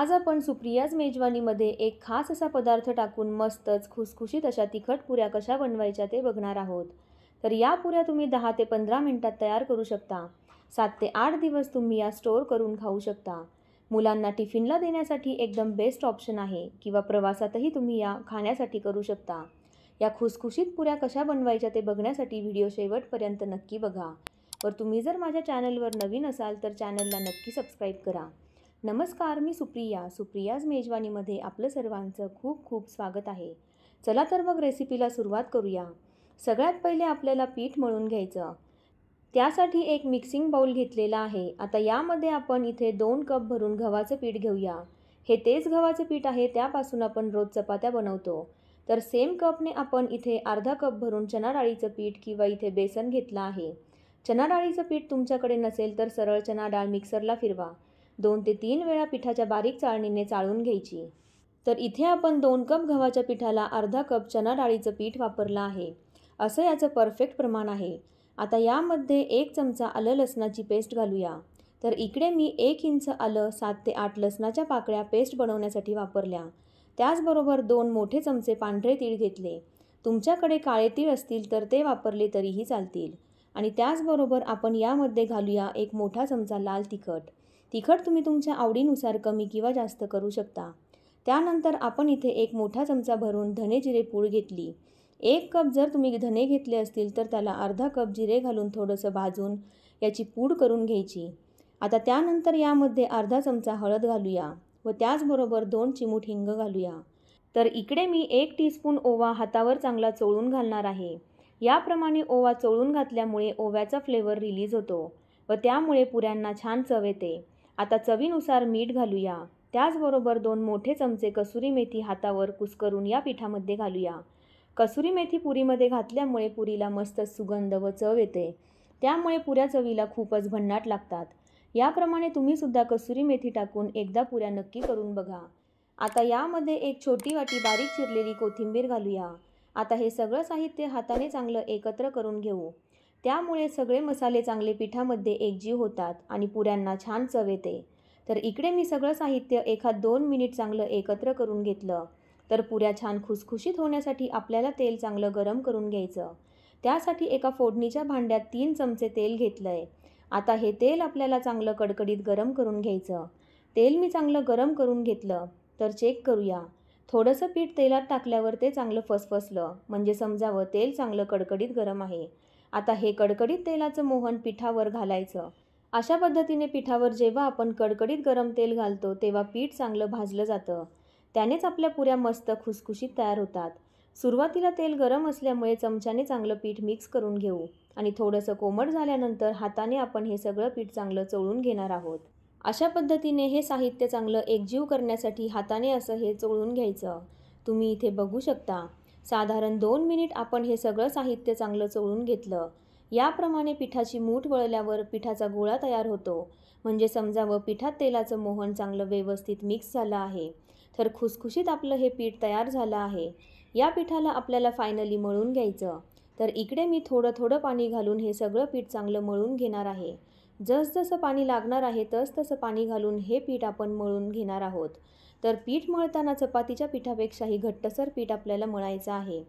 आज आपण सुप्रियाज मेजवानीमध्ये एक खास असा पदार्थ टाकून मस्तच खुसखुशीत अशा तिखट पुऱ्या कशा बनवायच्या ते बघणार आहोत तर या पुऱ्या तुम्ही दहा ते पंधरा मिनटात तयार करू शकता सात ते आठ दिवस तुम्ही या स्टोअर करून खाऊ शकता मुलांना टिफिनला देण्यासाठी एकदम बेस्ट ऑप्शन आहे किंवा प्रवासातही तुम्ही या खाण्यासाठी करू शकता या खुसखुशीत पुऱ्या कशा बनवायच्या ते बघण्यासाठी व्हिडिओ शेवटपर्यंत नक्की बघा वर तुम्ही जर माझ्या चॅनलवर नवीन असाल तर चॅनलला नक्की सबस्क्राईब करा नमस्कार मी सुप्रिया सुप्रियाज मेजवानीमध्ये आपलं सर्वांचं खूप खूप स्वागत आहे चला तर मग रेसिपीला सुरुवात करूया सगळ्यात पहिले आपल्याला पीठ मळून घ्यायचं त्यासाठी एक मिक्सिंग बाऊल घेतलेला आहे आता यामध्ये आपण इथे दोन कप भरून गव्हाचं पीठ घेऊया हे तेच गव्हाचं पीठ आहे त्यापासून आपण रोज चपात्या बनवतो तर सेम कपने आपण इथे अर्धा कप भरून चना डाळीचं पीठ किंवा इथे बेसन घेतलं आहे चना डाळीचं पीठ तुमच्याकडे नसेल तर सरळ चना डाळ मिक्सरला फिरवा दोन ते तीन वेळा पिठाच्या बारीक चाळणीने चाळून घ्यायची तर इथे आपण दोन कप गव्हाच्या पिठाला अर्धा कप चना डाळीचं पीठ वापरलं आहे असं याचं परफेक्ट प्रमाण आहे आता यामध्ये एक चमचा आलं लसणाची पेस्ट घालूया तर इकडे मी एक इंच आलं सात ते आठ लसणाच्या पाकळ्या पेस्ट बनवण्यासाठी वापरल्या त्याचबरोबर दोन मोठे चमचे पांढरे तीळ घेतले तुमच्याकडे काळे तीळ असतील तर ते वापरले तरीही चालतील आणि त्याचबरोबर आपण यामध्ये घालूया एक मोठा चमचा लाल तिखट तिखट तुम्ही तुमच्या आवडीनुसार कमी किंवा जास्त करू शकता त्यानंतर आपण इथे एक मोठा चमचा भरून धने जिरे पूळ घेतली एक कप जर तुम्ही धने घेतले असतील तर त्याला अर्धा कप जिरे घालून थोडंसं भाजून याची पूड करून घ्यायची आता त्यानंतर यामध्ये अर्धा चमचा हळद घालूया व त्याचबरोबर दोन चिमूट हिंग घालूया तर इकडे मी एक टीस्पून ओवा हातावर चांगला चोळून घालणार आहे याप्रमाणे ओवा चोळून घातल्यामुळे ओव्याचा फ्लेवर रिलीज होतो व त्यामुळे पुऱ्यांना छान चव येते आता चवीनुसार मीठ घालूया त्याचबरोबर दोन मोठे चमचे कसुरी मेथी हातावर कुसकरून या पिठामध्ये घालूया कसुरी मेथी पुरीमध्ये घातल्यामुळे पुरीला मस्त सुगंध व चव येते त्यामुळे पुऱ्या चवीला खूपच भन्नाट लागतात याप्रमाणे तुम्हीसुद्धा कसुरी मेथी टाकून एकदा पुऱ्या नक्की करून बघा आता यामध्ये एक छोटी वाटी बारीक चिरलेली कोथिंबीर घालूया आता हे सगळं साहित्य हाताने चांगलं एकत्र करून घेऊ त्यामुळे सगळे मसाले चांगले पिठामध्ये एकजीव होतात आणि पुऱ्यांना छान चव येते तर इकडे मी सगळं साहित्य एखाद दोन मिनिट चांगलं एकत्र करून घेतलं तर पुऱ्या छान खुसखुशीत होण्यासाठी आपल्याला तेल चांगलं गरम करून घ्यायचं त्यासाठी एका फोडणीच्या भांड्यात तीन चमचे तेल घेतलं आहे आता हे तेल आपल्याला चांगलं कडकडीत गरम करून घ्यायचं तेल मी चांगलं गरम करून घेतलं तर चेक करूया थोडंसं पीठ तेलात टाकल्यावर ते चांगलं फसफसलं म्हणजे समजावं तेल चांगलं कडकडीत गरम आहे आता हे कडकडीत तेलाचं मोहन पिठावर घालायचं अशा पद्धतीने पिठावर जेव्हा आपण कडकडीत गरम तेल घालतो तेव्हा पीठ चांगलं भाजलं जातं त्यानेच आपल्या पुऱ्या मस्त खुसखुशीत तयार होतात सुरुवातीला तेल गरम असल्यामुळे चमच्याने चांगलं पीठ मिक्स करून घेऊ आणि थोडंसं कोमट झाल्यानंतर हाताने आपण हे सगळं पीठ चांगलं चोळून घेणार आहोत अशा पद्धतीने हे साहित्य चांगलं एकजीव करण्यासाठी हाताने असं हे चोळून घ्यायचं तुम्ही इथे बघू शकता साधारण दोन मिनिट आपण हे सगळं साहित्य चांगलं चोळून घेतलं याप्रमाणे पिठाची मूठ वळल्यावर पिठाचा गोळा तयार होतो म्हणजे समजावं पिठात तेलाचं मोहन चांगलं व्यवस्थित मिक्स झालं आहे तर खुसखुशीत आपलं हे पीठ तयार झालं आहे या पिठाला आपल्याला फायनली मळून घ्यायचं तर इकडे मी थोडं थोडं पाणी घालून हे सगळं पीठ चांगलं मळून घेणार आहे जसजसं पाणी लागणार आहे तसतसं पाणी घालून हे पीठ आपण मळून घेणार आहोत तर पीठ मळताना चपातीच्या पिठापेक्षाही घट्टसर पीठ आपल्याला मळायचं आहे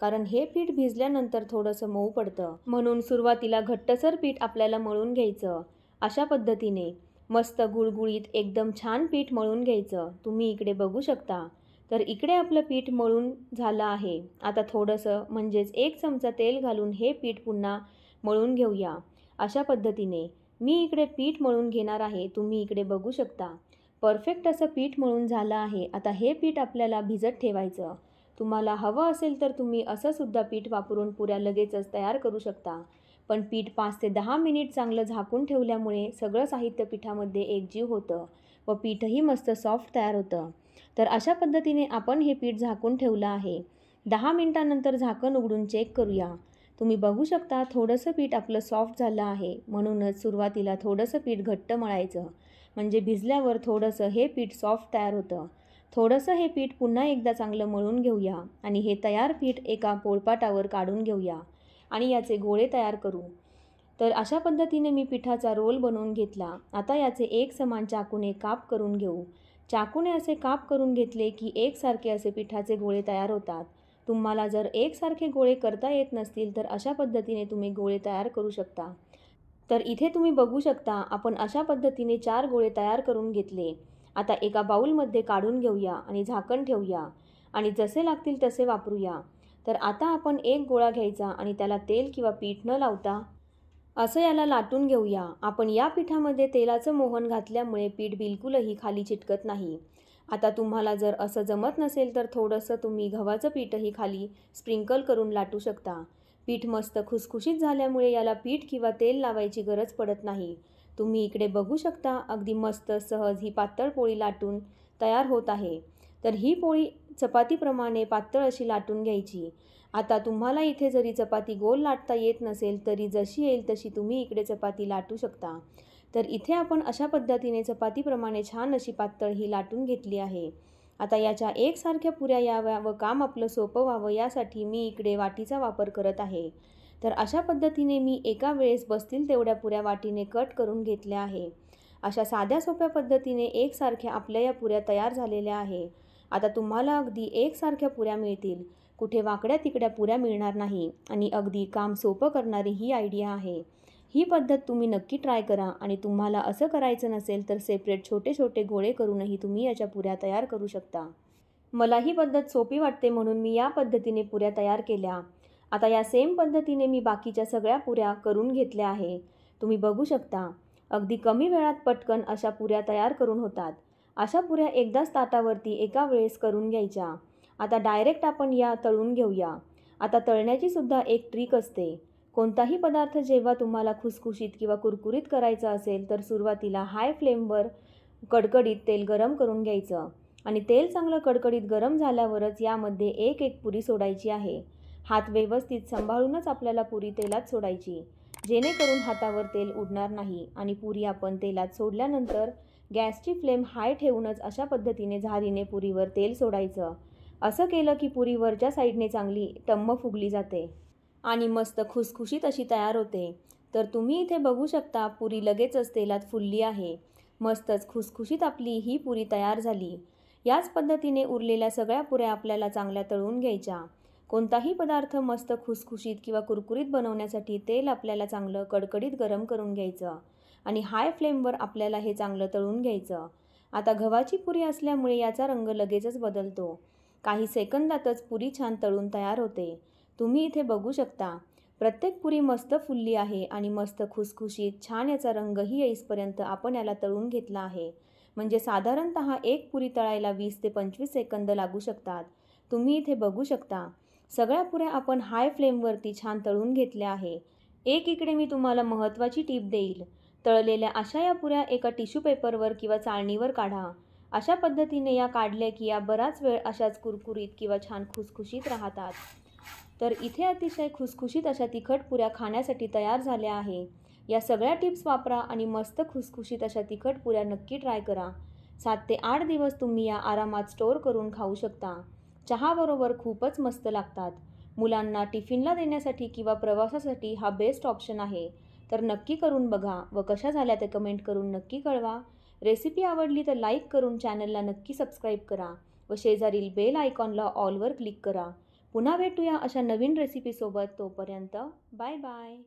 कारण हे पीठ भिजल्यानंतर थोडंसं मऊ पडतं म्हणून सुरुवातीला घट्टसर पीठ आपल्याला मळून घ्यायचं अशा पद्धतीने मस्त गुळगुळीत एकदम छान पीठ मळून घ्यायचं तुम्ही इकडे बघू शकता तर इकडे आपलं पीठ मळून झालं आहे आता थोडंसं म्हणजेच एक चमचा तेल घालून हे पीठ पुन्हा मळून घेऊया अशा पद्धतीने मी इकडे पीठ मळून घेणार आहे तुम्ही इकडे बघू शकता परफेक्ट असं पीठ मळून झालं आहे आता हे पीठ आपल्याला भिजत ठेवायचं तुम्हाला हवं असेल तर तुम्ही असं सुद्धा पीठ वापरून पुऱ्या लगेचच तयार करू शकता पण पीठ पाच ते दहा मिनिट चांगलं झाकून ठेवल्यामुळे सगळं साहित्य पिठामध्ये एकजीव होतं व पीठही मस्त सॉफ्ट तयार होतं तर अशा पद्धतीने आपण हे पीठ झाकून ठेवलं आहे दहा मिनिटानंतर झाकण उघडून चेक करूया तुम्ही बघू शकता थोडंसं पीठ आपलं सॉफ्ट झालं आहे म्हणूनच सुरुवातीला थोडंसं पीठ घट्ट मळायचं म्हणजे भिजल्यावर थोडंसं हे पीठ सॉफ्ट तयार होतं थोडंसं हे पीठ पुन्हा एकदा चांगलं मळून घेऊया आणि हे तयार पीठ एका पोळपाटावर काढून घेऊया आणि याचे गोळे तयार करू तर अशा पद्धतीने मी पिठाचा रोल बनवून घेतला आता याचे एक समान चाकूने काप करून घेऊ चाकूने असे काप करून घेतले की एकसारखे असे पिठाचे गोळे तयार होतात तुम्हाला जर एकसारखे गोळे करता येत नसतील तर अशा पद्धतीने तुम्ही गोळे तयार करू शकता तर इथे तुम्ही बघू शकता आपण अशा पद्धतीने चार गोळे तयार करून घेतले आता एका बाऊलमध्ये काढून घेऊया आणि झाकण ठेवूया आणि जसे लागतील तसे वापरूया तर आता आपण एक गोळा घ्यायचा आणि त्याला तेल किंवा पीठ न लावता असं याला लाटून घेऊया आपण या पिठामध्ये तेलाचं मोहन घातल्यामुळे पीठ बिलकुलही खाली चिटकत नाही आता तुम्हाला जर असं जमत नसेल तर थोडंसं तुम्ही गव्हाचं पीठही खाली स्प्रिंकल करून लाटू शकता पीठ मस्त खुसखुशीत झाल्यामुळे याला पीठ किंवा तेल लावायची गरज पडत नाही तुम्ही इकडे बघू शकता अगदी मस्त सहज ही पातळ पोळी लाटून तयार होत आहे तर ही पोळी चपातीप्रमाणे पातळ अशी लाटून घ्यायची आता तुम्हाला इथे जरी चपाती गोल लाटता येत नसेल तरी जशी येईल तशी तुम्ही इकडे चपाती लाटू शकता तर इथे आपण अशा पद्धतीने चपातीप्रमाणे छान अशी पातळ ही लाटून घेतली आहे आता याच्या एकसारख्या पुऱ्या याव्या व काम आपलं सोपं व्हावं यासाठी मी इकडे वाटीचा वापर करत आहे तर अशा पद्धतीने मी एका वेळेस बसतील तेवढ्या पुऱ्या वाटीने कट करून घेतल्या आहे अशा साध्या सोप्या पद्धतीने एकसारख्या आपल्या या पुऱ्या तयार झालेल्या आहे आता तुम्हाला अगदी एकसारख्या पुऱ्या मिळतील कुठे वाकड्या तिकड्या पुऱ्या मिळणार नाही आणि अगदी काम सोपं करणारी ही आयडिया आहे ही पद्धत तुम्ही नक्की ट्राय करा आणि तुम्हाला असं करायचं नसेल तर सेपरेट छोटे छोटे गोळे करूनही तुम्ही याच्या पुऱ्या तयार करू शकता मला ही पद्धत सोपी वाटते म्हणून मी या पद्धतीने पुऱ्या तयार केल्या आता या सेम पद्धतीने मी बाकीच्या सगळ्या पुऱ्या करून घेतल्या आहे तुम्ही बघू शकता अगदी कमी वेळात पटकन अशा पुऱ्या तयार करून होतात अशा पुऱ्या एकदाच ताटावरती एका वेळेस करून घ्यायच्या आता डायरेक्ट आपण या तळून घेऊया आता तळण्याची सुद्धा एक ट्रिक असते कोणताही पदार्थ जेव्हा तुम्हाला खुसखुशीत किंवा कुरकुरीत करायचा असेल तर सुरुवातीला हाय फ्लेमवर कडकडीत तेल गरम करून घ्यायचं आणि तेल चांगलं कडकडीत गरम झाल्यावरच यामध्ये एक एक पुरी सोडायची आहे हात व्यवस्थित सांभाळूनच आपल्याला पुरी तेलात सोडायची जेणेकरून हातावर तेल उडणार नाही आणि पुरी आपण तेलात सोडल्यानंतर गॅसची फ्लेम हाय ठेवूनच अशा पद्धतीने झारीने पुरीवर तेल सोडायचं असं केलं की पुरीवरच्या साईडने चांगली टम्म फुगली जाते आणि मस्त खुसखुशीत अशी तयार होते तर तुम्ही इथे बघू शकता पुरी लगेचच तेलात फुलली आहे मस्तच खुसखुशीत आपली ही पुरी तयार झाली याच पद्धतीने उरलेल्या सगळ्या पुऱ्या आपल्याला चांगल्या तळून घ्यायच्या कोणताही पदार्थ मस्त खुसखुशीत किंवा कुरकुरीत बनवण्यासाठी तेल आपल्याला चांगलं कडकडीत गरम करून घ्यायचं आणि हाय फ्लेमवर आपल्याला हे चांगलं तळून घ्यायचं आता गव्हाची पुरी असल्यामुळे याचा रंग लगेचच बदलतो काही सेकंदातच पुरी छान तळून तयार होते तुम्ही इथे बघू शकता प्रत्येक पुरी मस्त फुलली आहे आणि मस्त खुसखुशीत छान याचा रंगही येईसपर्यंत आपण याला तळून घेतला आहे म्हणजे साधारणत एक पुरी तळायला वीस ते पंचवीस सेकंद लागू शकतात तुम्ही इथे बघू शकता सगळ्या पुऱ्या आपण हाय फ्लेमवरती छान तळून घेतल्या आहे एक इकडे मी तुम्हाला महत्त्वाची टीप देईल तळलेल्या अशा या पुऱ्या एका टिश्यू पेपरवर किंवा चाळणीवर काढा अशा पद्धतीने या काढल्या की या बराच वेळ अशाच कुरकुरीत किंवा छान खुसखुशीत राहतात तर इथे अतिशय खुसखुशीत अशा तिखट पुऱ्या खाण्यासाठी तयार झाल्या आहे या सगळ्या टिप्स वापरा आणि मस्त खुसखुशीत अशा तिखट पुऱ्या नक्की ट्राय करा सात ते आठ दिवस तुम्ही या आरामात स्टोअर करून खाऊ शकता चहाबरोबर खूपच मस्त लागतात मुलांना टिफिनला देण्यासाठी किंवा प्रवासासाठी हा बेस्ट ऑप्शन आहे तर नक्की करून बघा व कशा झाल्या ते कमेंट करून नक्की कळवा रेसिपी आवडली तर लाईक करून चॅनलला नक्की सबस्क्राईब करा व शेजारील बेल आयकॉनला ऑलवर क्लिक करा पुन्हा भेटूया अशा नवीन रेसिपीसोबत तोपर्यंत बाय बाय